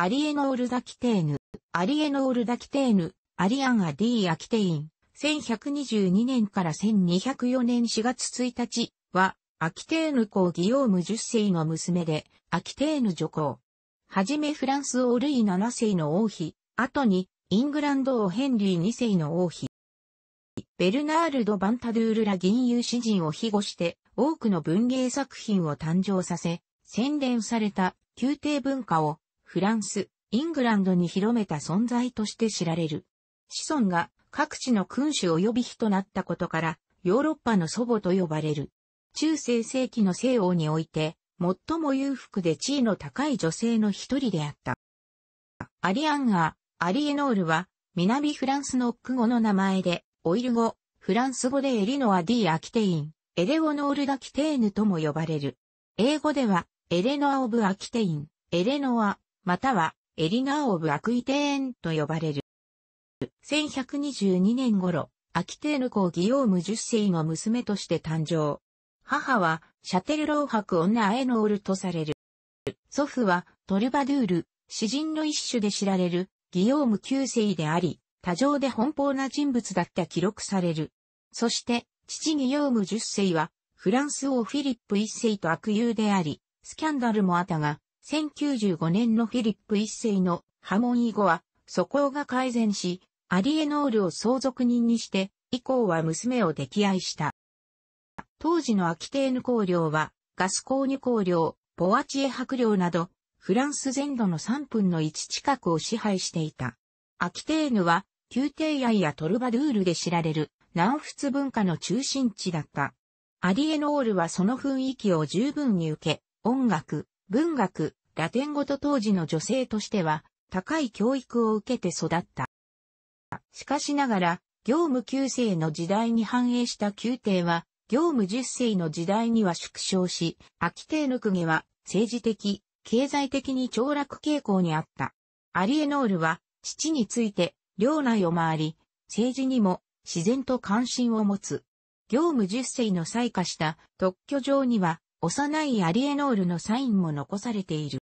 アリエノール・ダキテーヌ、アリエノール・ダキテーヌ、アリアン・アディ・アキテイン、1122年から1204年4月1日は、アキテーヌ公ギオーム10世の娘で、アキテーヌ女公。はじめフランス王ルイ7世の王妃、後に、イングランド王ヘンリー2世の王妃。ベルナールド・バンタドゥールら銀融詩人を庇護して、多くの文芸作品を誕生させ、洗練された宮廷文化をフランス、イングランドに広めた存在として知られる。子孫が各地の君主及び日となったことから、ヨーロッパの祖母と呼ばれる。中世世紀の西欧において、最も裕福で地位の高い女性の一人であった。アリアンガー、アリエノールは、南フランスの区語の名前で、オイル語、フランス語でエリノア・ディ・アキテイン、エレオノール・ダ・キテーヌとも呼ばれる。英語では、エレノア・オブ・アキテイン、エレノア、またはエリナー・オブ・アクイテーンと呼ばれる。1122年頃、アキテーヌ公ギオーム10世の娘として誕生。母は、シャテルロ老伯女アエノールとされる。祖父は、トルバドゥール、詩人の一種で知られる、ギオーム9世であり、多情で奔放な人物だった記録される。そして、父ギオーム10世は、フランス王フィリップ1世と悪友であり、スキャンダルもあったが、1095年のフィリップ一世のモン・以後は、素行が改善し、アリエノールを相続人にして、以降は娘を溺愛した。当時のアキテーヌ公領は、ガスコーニュ公領、ボワチエ白領など、フランス全土の3分の1近くを支配していた。アキテーヌは、宮廷愛やトルバドゥールで知られる、南仏文化の中心地だった。アリエノールはその雰囲気を十分に受け、音楽、文学、ラテン語と当時の女性としては、高い教育を受けて育った。しかしながら、業務9世の時代に反映した宮廷は、業務10世の時代には縮小し、秋帝の公家は政治的、経済的に凋落傾向にあった。アリエノールは、父について、領内を回り、政治にも自然と関心を持つ。業務10世の採下した特許状には、幼いアリエノールのサインも残されている。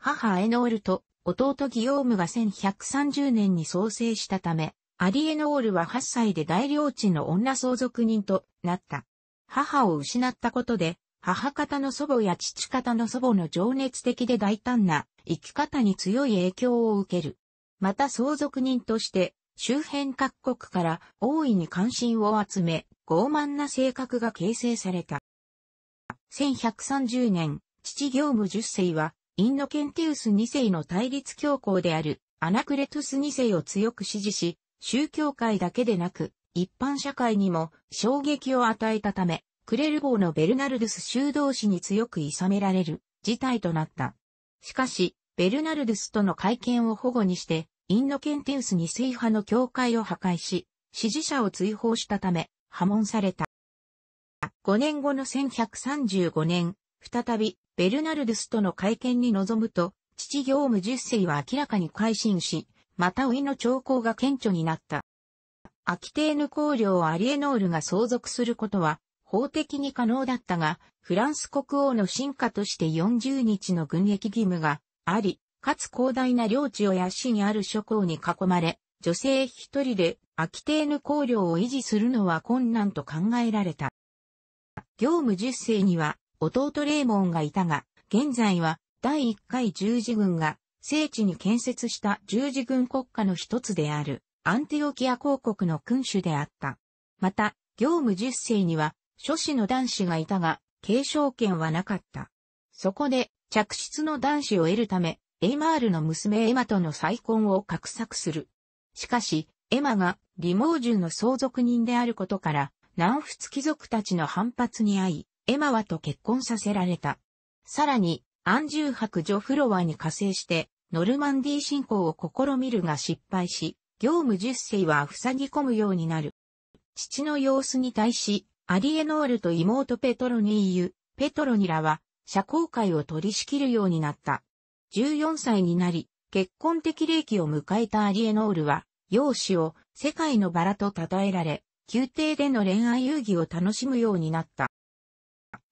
母エノールと弟ギオームが1130年に創生したため、アリエノールは8歳で大領地の女相続人となった。母を失ったことで、母方の祖母や父方の祖母の情熱的で大胆な生き方に強い影響を受ける。また相続人として、周辺各国から大いに関心を集め、傲慢な性格が形成された。1130年、父行務10世はインノケンティウス2世の対立教皇であるアナクレトゥス2世を強く支持し、宗教界だけでなく、一般社会にも衝撃を与えたため、クレル号のベルナルドゥス修道士に強く諌められる事態となった。しかし、ベルナルドゥスとの会見を保護にして、インノケンティウス2世派の教会を破壊し、支持者を追放したため、破門された。5年後の1135年、再びベルナルドスとの会見に臨むと、父業務10世は明らかに改心し、また老いの兆候が顕著になった。アキテーヌ公領アリエノールが相続することは法的に可能だったが、フランス国王の進化として40日の軍役義務があり、かつ広大な領地を養子にある諸侯に囲まれ、女性一人でアキテーヌ公領を維持するのは困難と考えられた。業務10世には弟レーモンがいたが、現在は第1回十字軍が聖地に建設した十字軍国家の一つであるアンティオキア公国の君主であった。また、業務十世には諸子の男子がいたが、継承権はなかった。そこで、着室の男子を得るため、エイマールの娘エマとの再婚を画策する。しかし、エマが、リモージュの相続人であることから、南仏貴族たちの反発に遭い、エマワと結婚させられた。さらに、アンジュー女フロワに加勢して、ノルマンディー侵攻を試みるが失敗し、業務十世は塞ぎ込むようになる。父の様子に対し、アリエノールと妹ペトロニーユ、ペトロニラは、社交界を取り仕切るようになった。14歳になり、結婚的齢期を迎えたアリエノールは、容姿を世界のバラと称えられ、宮廷での恋愛遊戯を楽しむようになった。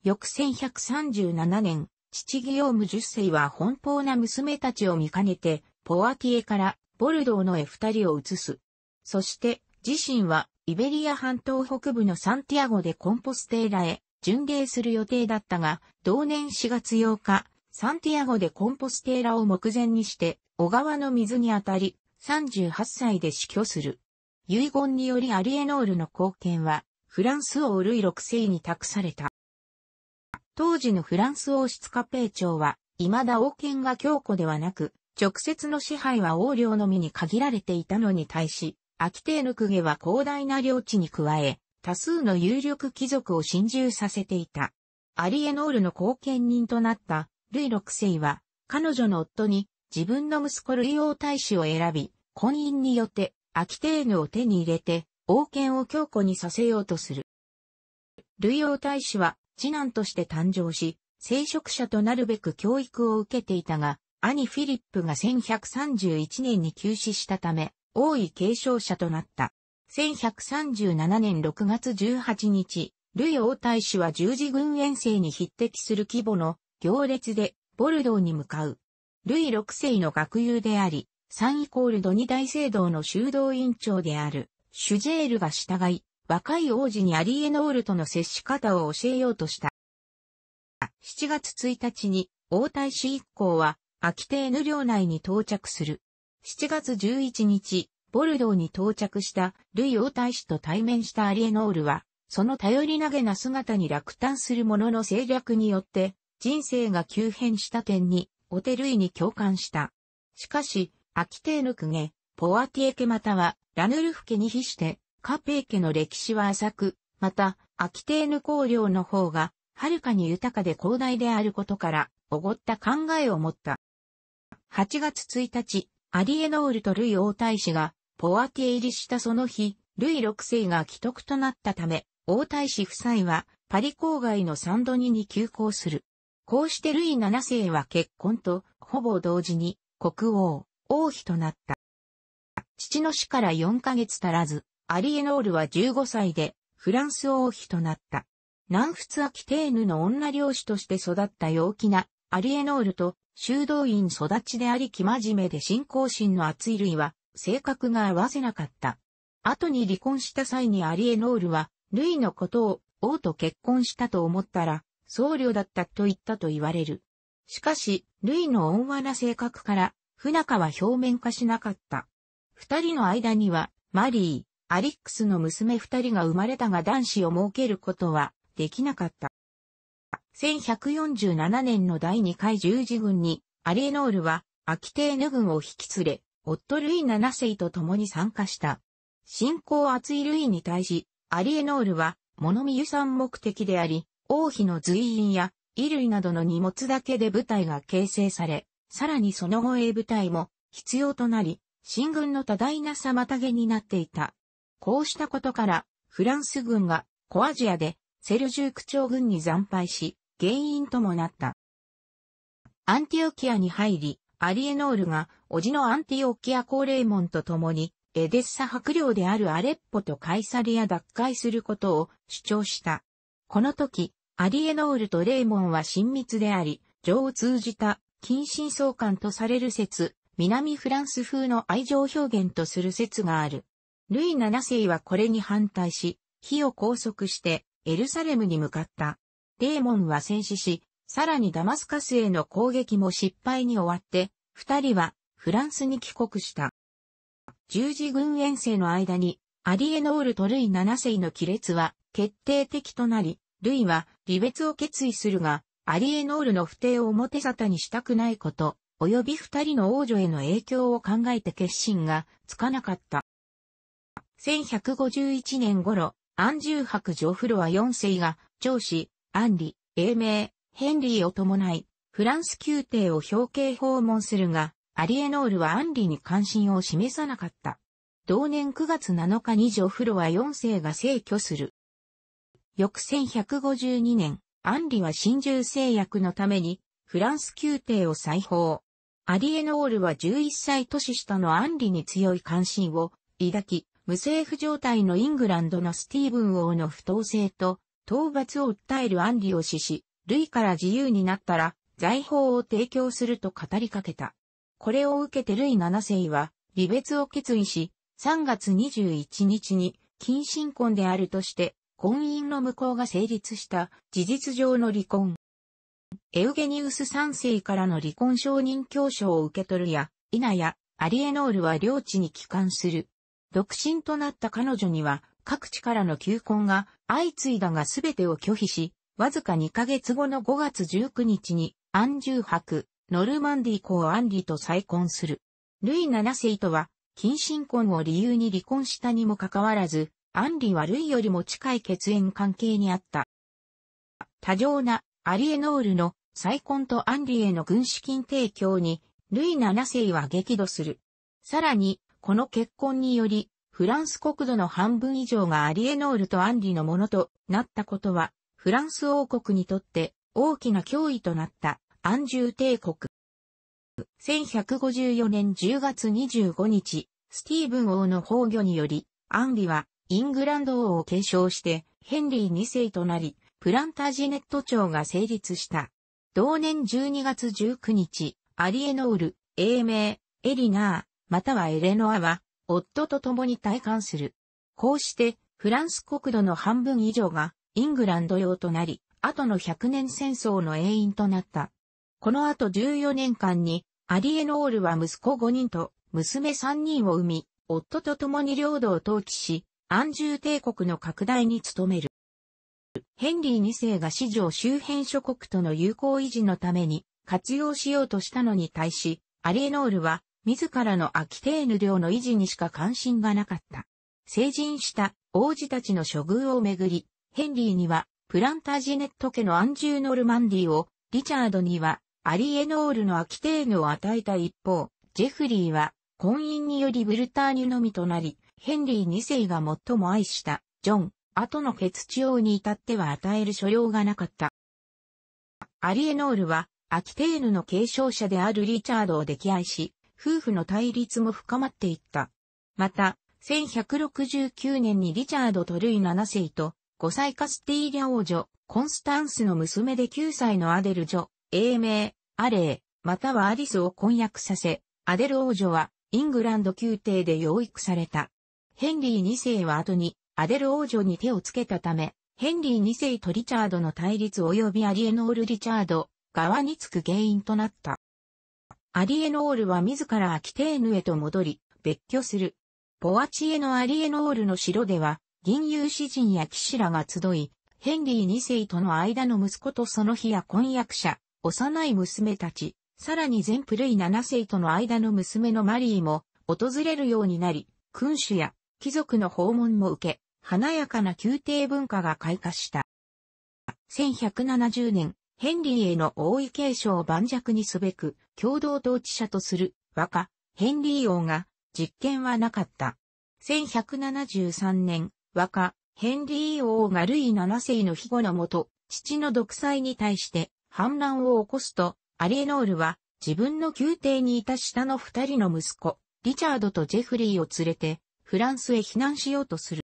翌1137年、父ギオーム10世は奔放な娘たちを見かねて、ポアティエからボルドーの絵二人を移す。そして、自身はイベリア半島北部のサンティアゴでコンポステーラへ巡礼する予定だったが、同年4月8日、サンティアゴでコンポステーラを目前にして、小川の水にあたり、38歳で死去する。遺言によりアリエノールの貢献は、フランス王ルイ6世に託された。当時のフランス王室カペー庁は、未だ王権が強固ではなく、直接の支配は王領のみに限られていたのに対し、アキテーヌクゲは広大な領地に加え、多数の有力貴族を侵入させていた。アリエノールの後見人となったルイ六世は、彼女の夫に自分の息子ルイ王大使を選び、婚姻によってアキテーヌを手に入れて、王権を強固にさせようとする。ルイ王大使は次男として誕生し、聖職者となるべく教育を受けていたが、兄フィリップが1131年に急死したため、王位継承者となった。1137年6月18日、ルイ王太子は十字軍遠征に匹敵する規模の行列でボルドーに向かう。ルイ六世の学友であり、3イコールド二大聖堂の修道院長である、シュジェールが従い、若い王子にアリエノールとの接し方を教えようとした。7月1日に王太子一行は秋テーヌ領内に到着する。7月11日、ボルドーに到着したルイ王太子と対面したアリエノールは、その頼り投げな姿に落胆する者の政略によって、人生が急変した点に、オテルイに共感した。しかし、アキテーヌクゲ、ポワティエケまたは、ラヌルフ家に比して、カペー家の歴史は浅く、また、アキテーヌ公領の方が、はるかに豊かで広大であることから、おごった考えを持った。8月1日、アリエノールとルイ王太子が、ポアティ入りしたその日、ルイ6世が既得となったため、王太子夫妻は、パリ郊外のサンドニに急行する。こうしてルイ7世は結婚と、ほぼ同時に、国王、王妃となった。父の死から4ヶ月足らず、アリエノールは15歳でフランス王妃となった。南仏アキテーヌの女領主として育った陽気なアリエノールと修道院育ちであり生真面目で信仰心の厚い類は性格が合わせなかった。後に離婚した際にアリエノールは類のことを王と結婚したと思ったら僧侶だったと言ったと言われる。しかし、類の温和な性格から不仲は表面化しなかった。二人の間にはマリー、アリックスの娘二人が生まれたが男子を設けることはできなかった。1147年の第2回十字軍に、アリエノールは、アキテーヌ軍を引き連れ、夫ルイ7世と共に参加した。信仰厚いルイに対し、アリエノールは、物見遊山目的であり、王妃の随員や衣類などの荷物だけで部隊が形成され、さらにその後衛部隊も必要となり、進軍の多大な妨げになっていた。こうしたことから、フランス軍がコアジアでセルジューク朝軍に惨敗し、原因ともなった。アンティオキアに入り、アリエノールが、叔父のアンティオキア高モ門と共に、エデッサ伯領であるアレッポとカイサリア脱会することを主張した。この時、アリエノールとレイモンは親密であり、情を通じた、近親相関とされる説、南フランス風の愛情表現とする説がある。ルイ7世はこれに反対し、火を拘束してエルサレムに向かった。デーモンは戦死し、さらにダマスカスへの攻撃も失敗に終わって、二人はフランスに帰国した。十字軍遠征の間に、アリエノールとルイ7世の亀裂は決定的となり、ルイは離別を決意するが、アリエノールの不定を表沙汰にしたくないこと、及び二人の王女への影響を考えて決心がつかなかった。1151年頃、安住ジョフロア4世が、上司、安リ、英明、ヘンリーを伴い、フランス宮廷を表敬訪問するが、アリエノールは安リに関心を示さなかった。同年9月7日にョフロア4世が逝去する。翌1152年、アンリは新獣制約のために、フランス宮廷を再訪。アリエノールは11歳年下のアンリに強い関心を抱き、無政府状態のイングランドのスティーブン王の不当性と、討伐を訴えるアンリを死し、ルイから自由になったら、財宝を提供すると語りかけた。これを受けてルイ7世は、離別を決意し、3月21日に、近親婚であるとして、婚姻の無効が成立した事実上の離婚。エウゲニウス3世からの離婚承認教書を受け取るや、ナや、アリエノールは領地に帰還する。独身となった彼女には、各地からの求婚が相次いだが全てを拒否し、わずか2ヶ月後の5月19日に、アンジュー博、ノルマンディ公アンリと再婚する。ルイ7世とは、近親婚を理由に離婚したにもかかわらず、アンリはルイよりも近い血縁関係にあった。多情なアリエノールの再婚とアンリへの軍資金提供に、ルイ7世は激怒する。さらに、この結婚により、フランス国土の半分以上がアリエノールとアンリのものとなったことは、フランス王国にとって大きな脅威となったアンュ住帝国。1154年10月25日、スティーブン王の崩御により、アンリはイングランド王を継承してヘンリー2世となり、プランタジネット朝が成立した。同年12月19日、アリエノール、英名、エリナー、またはエレノアは、夫と共に退官する。こうして、フランス国土の半分以上が、イングランド用となり、後の100年戦争の永遠となった。この後14年間に、アリエノールは息子5人と娘3人を産み、夫と共に領土を統治し、安住帝国の拡大に努める。ヘンリー2世が史上周辺諸国との友好維持のために活用しようとしたのに対し、アリエノールは自らのアキテーヌ領の維持にしか関心がなかった。成人した王子たちの処遇をめぐり、ヘンリーにはプランタジネット家のアンジュー・ノルマンディを、リチャードにはアリエノールのアキテーヌを与えた一方、ジェフリーは婚姻によりブルターニュのみとなり、ヘンリー2世が最も愛したジョン、後の血地王に至っては与える所領がなかった。アリエノールはアキテーヌの継承者であるリチャードを溺愛し、夫婦の対立も深まっていった。また、1169年にリチャード・トルイ7世と、5歳カスティーリャ王女、コンスタンスの娘で9歳のアデル女、英名、アレー、またはアリスを婚約させ、アデル王女は、イングランド宮廷で養育された。ヘンリー2世は後に、アデル王女に手をつけたため、ヘンリー2世とリチャードの対立及びアリエノール・リチャード側につく原因となった。アリエノールは自らアキテーヌへと戻り、別居する。ボアチエのアリエノールの城では、銀遊詩人や騎士らが集い、ヘンリー2世との間の息子とその日や婚約者、幼い娘たち、さらに全プルイ7世との間の娘のマリーも訪れるようになり、君主や貴族の訪問も受け、華やかな宮廷文化が開花した。1170年、ヘンリーへの王位継承を盤石にすべく、共同統治者とする若、ヘンリー王が、実権はなかった。1173年、若、ヘンリー王がルイ7世の庇護のもと、父の独裁に対して反乱を起こすと、アリエノールは自分の宮廷にいた下の二人の息子、リチャードとジェフリーを連れて、フランスへ避難しようとする。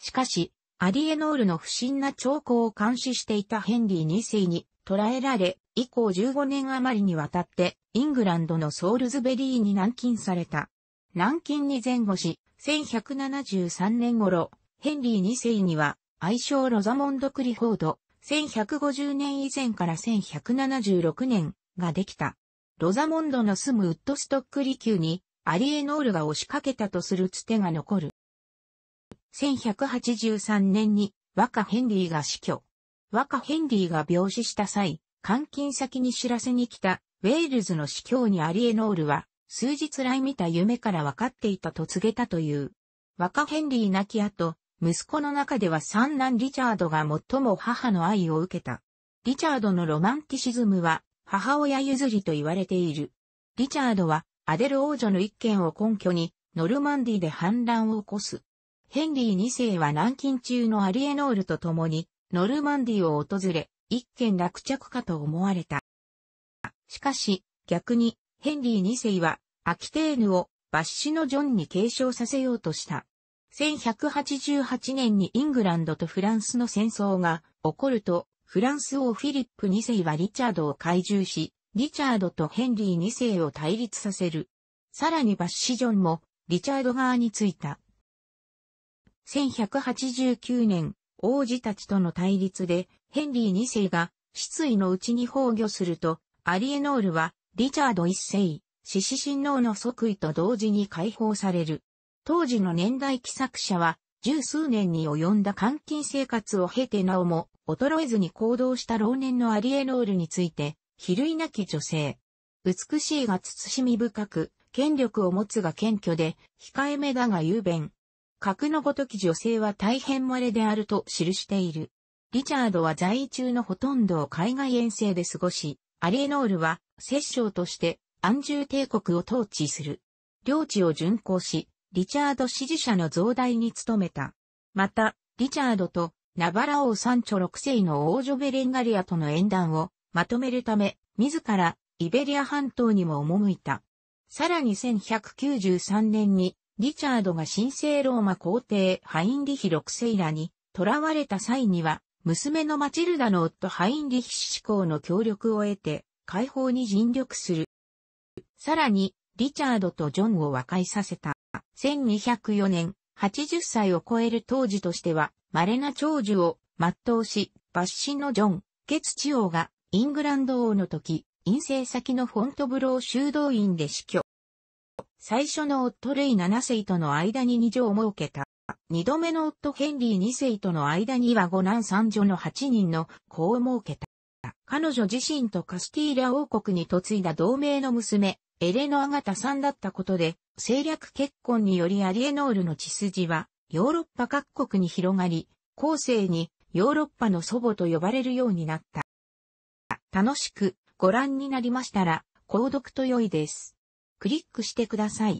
しかし、アリエノールの不審な兆候を監視していたヘンリー2世に捕らえられ、以降15年余りにわたってイングランドのソールズベリーに軟禁された。軟禁に前後し、1173年頃、ヘンリー2世には愛称ロザモンド・クリフォード、1150年以前から1176年ができた。ロザモンドの住むウッドストック離宮にアリエノールが押しかけたとするつてが残る。1183年に若ヘンリーが死去。若ヘンリーが病死した際、監禁先に知らせに来たウェールズの司教にアリエノールは、数日来見た夢から分かっていたと告げたという。若ヘンリー亡き後、息子の中では三男リチャードが最も母の愛を受けた。リチャードのロマンティシズムは母親譲りと言われている。リチャードはアデル王女の一件を根拠にノルマンディで反乱を起こす。ヘンリー2世は南京中のアリエノールと共に、ノルマンディを訪れ、一件落着かと思われた。しかし、逆に、ヘンリー2世は、アキテーヌを、バッシュのジョンに継承させようとした。1188年にイングランドとフランスの戦争が起こると、フランス王フィリップ2世はリチャードを懐柔し、リチャードとヘンリー2世を対立させる。さらにバッシジョンも、リチャード側についた。1189年、王子たちとの対立で、ヘンリー2世が失意のうちに崩御すると、アリエノールは、リチャード1世、獅子親王の即位と同時に解放される。当時の年代記作者は、十数年に及んだ監禁生活を経てなおも、衰えずに行動した老年のアリエノールについて、比類なき女性。美しいが慎み深く、権力を持つが謙虚で、控えめだが雄弁、格のごとき女性は大変稀であると記している。リチャードは在位中のほとんどを海外遠征で過ごし、アリエノールは摂政として安住帝国を統治する。領地を巡行し、リチャード支持者の増大に努めた。また、リチャードとナバラ王三朝六世の王女ベレンガリアとの縁談をまとめるため、自らイベリア半島にも赴いた。さらに1193年にリチャードが神聖ローマ皇帝ハインリヒ6世らに囚われた際には、娘のマチルダの夫ハインリヒ志向の協力を得て、解放に尽力する。さらに、リチャードとジョンを和解させた。1204年、80歳を超える当時としては、稀な長寿を全うし、抜身のジョン、ケツチ王がイングランド王の時、陰性先のフォントブロー修道院で死去。最初の夫レイ7世との間に2女を設けた。二度目の夫ヘンリー2世との間には5男3女の8人の子を設けた。彼女自身とカスティーラ王国に嫁いだ同盟の娘、エレノアガタさんだったことで、政略結婚によりアリエノールの血筋は、ヨーロッパ各国に広がり、後世にヨーロッパの祖母と呼ばれるようになった。楽しくご覧になりましたら、購読と良いです。クリックしてください。